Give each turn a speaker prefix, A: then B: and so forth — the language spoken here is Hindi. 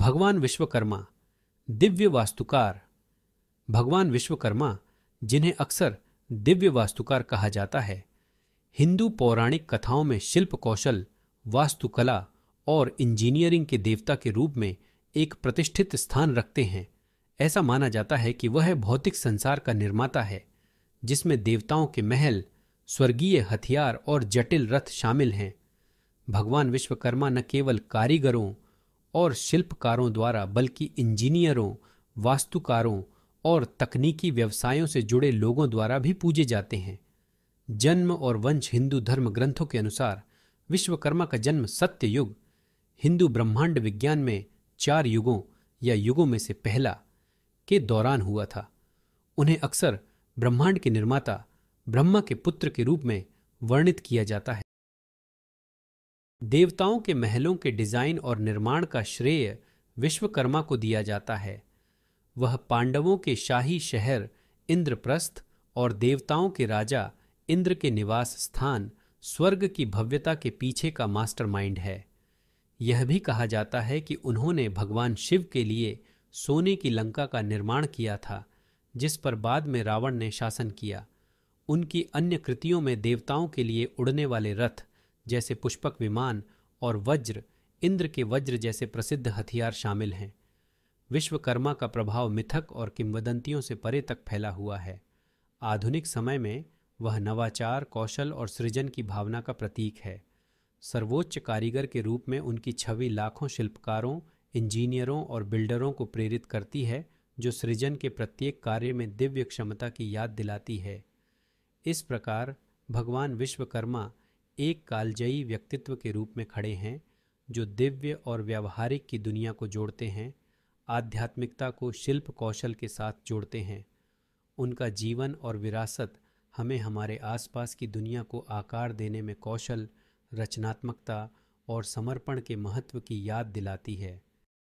A: भगवान विश्वकर्मा दिव्य वास्तुकार भगवान विश्वकर्मा जिन्हें अक्सर दिव्य वास्तुकार कहा जाता है हिंदू पौराणिक कथाओं में शिल्प कौशल वास्तुकला और इंजीनियरिंग के देवता के रूप में एक प्रतिष्ठित स्थान रखते हैं ऐसा माना जाता है कि वह भौतिक संसार का निर्माता है जिसमें देवताओं के महल स्वर्गीय हथियार और जटिल रथ शामिल हैं भगवान विश्वकर्मा न केवल कारीगरों और शिल्पकारों द्वारा बल्कि इंजीनियरों वास्तुकारों और तकनीकी व्यवसायों से जुड़े लोगों द्वारा भी पूजे जाते हैं जन्म और वंश हिंदू धर्म ग्रंथों के अनुसार विश्वकर्मा का जन्म सत्य युग हिंदू ब्रह्मांड विज्ञान में चार युगों या युगों में से पहला के दौरान हुआ था उन्हें अक्सर ब्रह्मांड के निर्माता ब्रह्मा के पुत्र के रूप में वर्णित किया जाता है देवताओं के महलों के डिजाइन और निर्माण का श्रेय विश्वकर्मा को दिया जाता है वह पांडवों के शाही शहर इंद्रप्रस्थ और देवताओं के राजा इंद्र के निवास स्थान स्वर्ग की भव्यता के पीछे का मास्टरमाइंड है यह भी कहा जाता है कि उन्होंने भगवान शिव के लिए सोने की लंका का निर्माण किया था जिस पर बाद में रावण ने शासन किया उनकी अन्य कृतियों में देवताओं के लिए उड़ने वाले रथ जैसे पुष्पक विमान और वज्र इंद्र के वज्र जैसे प्रसिद्ध हथियार शामिल हैं विश्वकर्मा का प्रभाव मिथक और किंवदंतियों से परे तक फैला हुआ है आधुनिक समय में वह नवाचार कौशल और सृजन की भावना का प्रतीक है सर्वोच्च कारीगर के रूप में उनकी छवि लाखों शिल्पकारों इंजीनियरों और बिल्डरों को प्रेरित करती है जो सृजन के प्रत्येक कार्य में दिव्य क्षमता की याद दिलाती है इस प्रकार भगवान विश्वकर्मा एक कालजयी व्यक्तित्व के रूप में खड़े हैं जो दिव्य और व्यावहारिक की दुनिया को जोड़ते हैं आध्यात्मिकता को शिल्प कौशल के साथ जोड़ते हैं उनका जीवन और विरासत हमें हमारे आसपास की दुनिया को आकार देने में कौशल रचनात्मकता और समर्पण के महत्व की याद दिलाती है